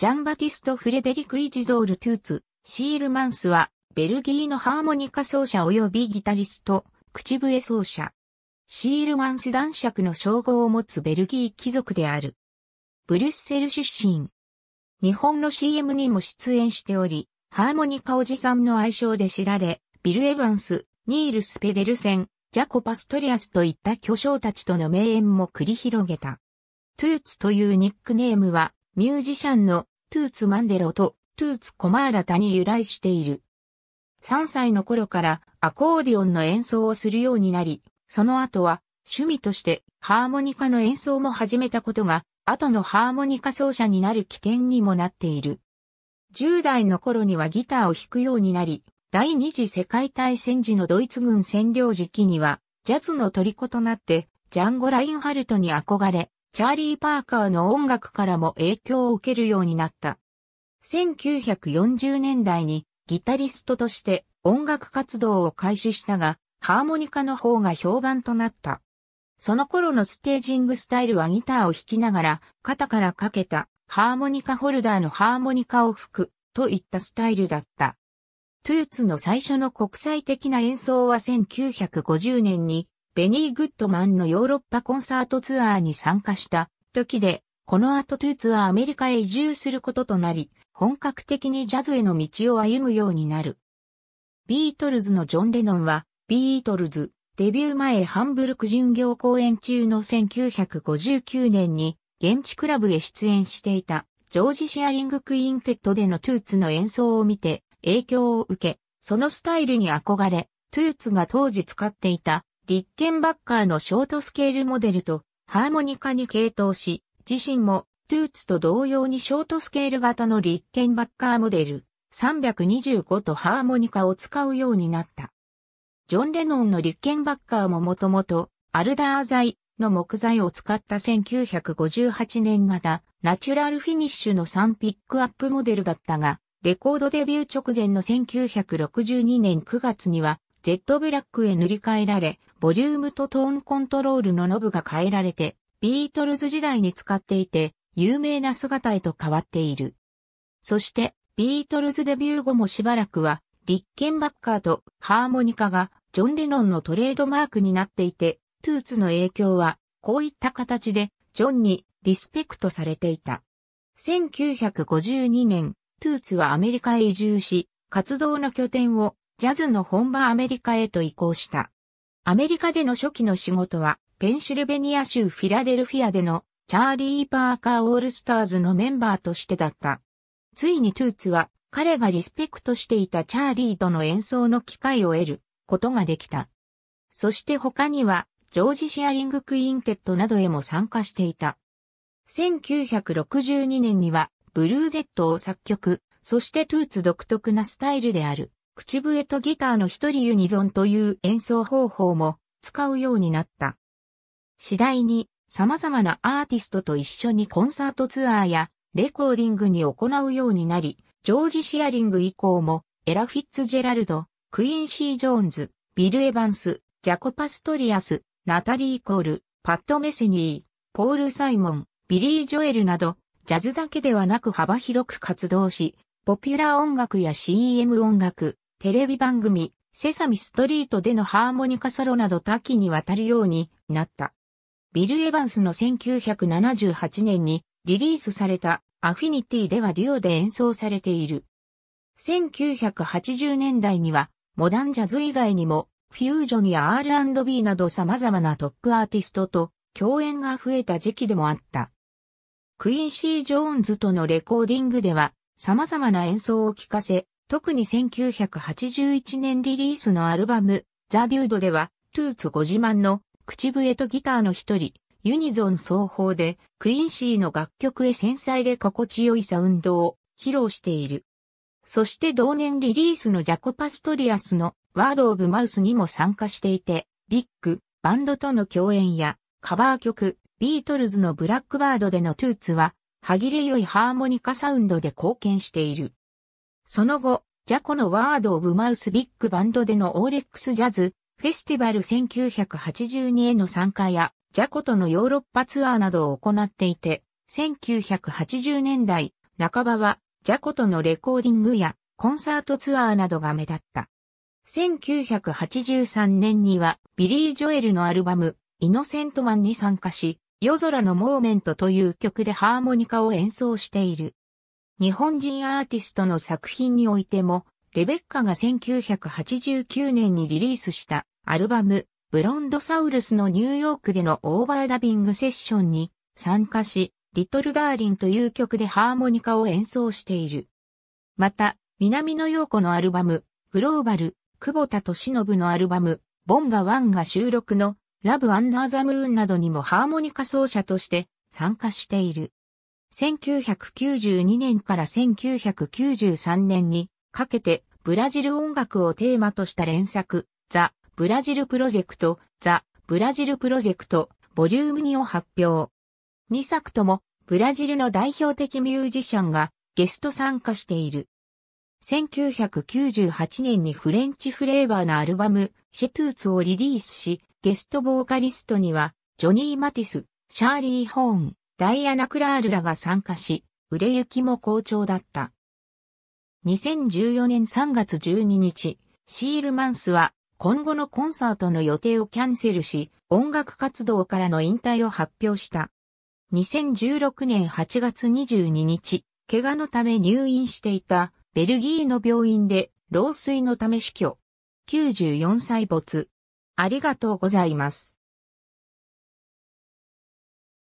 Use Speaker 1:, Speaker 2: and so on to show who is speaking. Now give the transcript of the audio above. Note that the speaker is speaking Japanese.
Speaker 1: ジャンバティスト・フレデリク・イジドール・トゥーツ、シールマンスは、ベルギーのハーモニカ奏者及びギタリスト、口笛奏者。シールマンス男爵の称号を持つベルギー貴族である。ブリュッセル出身。日本の CM にも出演しており、ハーモニカおじさんの愛称で知られ、ビル・エヴァンス、ニール・スペデルセン、ジャコ・パストリアスといった巨匠たちとの名演も繰り広げた。トゥーツというニックネームは、ミュージシャンのトゥーツ・マンデロとトゥーツ・コマーラタに由来している。3歳の頃からアコーディオンの演奏をするようになり、その後は趣味としてハーモニカの演奏も始めたことが、後のハーモニカ奏者になる起点にもなっている。10代の頃にはギターを弾くようになり、第二次世界大戦時のドイツ軍占領時期には、ジャズの虜となって、ジャンゴ・ラインハルトに憧れ、チャーリー・パーカーの音楽からも影響を受けるようになった。1940年代にギタリストとして音楽活動を開始したが、ハーモニカの方が評判となった。その頃のステージングスタイルはギターを弾きながら、肩からかけたハーモニカホルダーのハーモニカを吹くといったスタイルだった。トゥーツの最初の国際的な演奏は1950年にベニー・グッドマンのヨーロッパコンサートツアーに参加した時で、この後トゥーツはアメリカへ移住することとなり、本格的にジャズへの道を歩むようになる。ビートルズのジョン・レノンは、ビートルズ、デビュー前ハンブルク巡業公演中の1959年に、現地クラブへ出演していた、ジョージ・シアリング・クインテットでのトゥーツの演奏を見て、影響を受け、そのスタイルに憧れ、トゥーツが当時使っていたリッケンバッカーのショートスケールモデルとハーモニカに傾倒し、自身もトゥーツと同様にショートスケール型のリッケンバッカーモデル325とハーモニカを使うようになった。ジョン・レノンのリッケンバッカーももともとアルダー材の木材を使った1958年型ナチュラルフィニッシュの3ピックアップモデルだったが、レコードデビュー直前の1962年9月にはジェットブラックへ塗り替えられ、ボリュームとトーンコントロールのノブが変えられて、ビートルズ時代に使っていて、有名な姿へと変わっている。そして、ビートルズデビュー後もしばらくは、リッケンバッカーとハーモニカがジョン・レノンのトレードマークになっていて、トゥーツの影響は、こういった形で、ジョンにリスペクトされていた。1952年、トゥーツはアメリカへ移住し、活動の拠点をジャズの本場アメリカへと移行した。アメリカでの初期の仕事は、ペンシルベニア州フィラデルフィアでのチャーリー・パーカー・オールスターズのメンバーとしてだった。ついにトゥーツは彼がリスペクトしていたチャーリーとの演奏の機会を得ることができた。そして他にはジョージ・シアリング・クインテットなどへも参加していた。1962年にはブルーゼットを作曲、そしてトゥーツ独特なスタイルである口笛とギターの一人ユニゾンという演奏方法も使うようになった。次第に様々なアーティストと一緒にコンサートツアーやレコーディングに行うようになり、ジョージ・シアリング以降もエラ・フィッツジェラルド、クインシー・ジョーンズ、ビル・エヴァンス、ジャコパストリアス、ナタリー・コール、パッド・メセニー、ポール・サイモン、ビリー・ジョエルなど、ジャズだけではなく幅広く活動し、ポピュラー音楽や CM 音楽、テレビ番組、セサミストリートでのハーモニカソロなど多岐にわたるようになった。ビル・エヴァンスの1978年にリリースされたアフィニティではデュオで演奏されている。1980年代にはモダンジャズ以外にもフュージョンや R&B など様々なトップアーティストと共演が増えた時期でもあった。クインシー・ジョーンズとのレコーディングでは様々な演奏を聴かせ、特に1981年リリースのアルバム、ザ・デュードでは、トゥーツご自慢の口笛とギターの一人、ユニゾン奏法で、クインシーの楽曲へ繊細で心地よいサウンドを披露している。そして同年リリースのジャコパストリアスのワード・オブ・マウスにも参加していて、ビッグ、バンドとの共演や、カバー曲、ビートルズのブラックバードでのトゥーツは、歯切れ良いハーモニカサウンドで貢献している。その後、ジャコのワード・オブ・マウス・ビッグバンドでのオーレックス・ジャズ・フェスティバル1982への参加や、ジャコとのヨーロッパツアーなどを行っていて、1980年代半ばは、ジャコとのレコーディングやコンサートツアーなどが目立った。1983年には、ビリー・ジョエルのアルバム、イノセントマンに参加し、夜空のモーメントという曲でハーモニカを演奏している。日本人アーティストの作品においても、レベッカが1989年にリリースしたアルバム、ブロンドサウルスのニューヨークでのオーバーダビングセッションに参加し、リトルダーリンという曲でハーモニカを演奏している。また、南野陽子のアルバム、グローバル、久保田敏信のアルバム、ボンガワンが収録の、ラブアンダーザムーンなどにもハーモニカ奏者として参加している。1992年から1993年にかけてブラジル音楽をテーマとした連作、ザ・ブラジルプロジェクト、ザ・ブラジルプロジェクト、ボリューム2を発表。2作ともブラジルの代表的ミュージシャンがゲスト参加している。1998年にフレンチフレーバーのアルバム、シェトゥーツをリリースし、ゲストボーカリストには、ジョニー・マティス、シャーリー・ホーン、ダイアナ・クラールらが参加し、売れ行きも好調だった。2014年3月12日、シールマンスは今後のコンサートの予定をキャンセルし、音楽活動からの引退を発表した。2016年8月22日、怪我のため入院していたベルギーの病院で老衰のため死去。94歳没。ありがとうございます。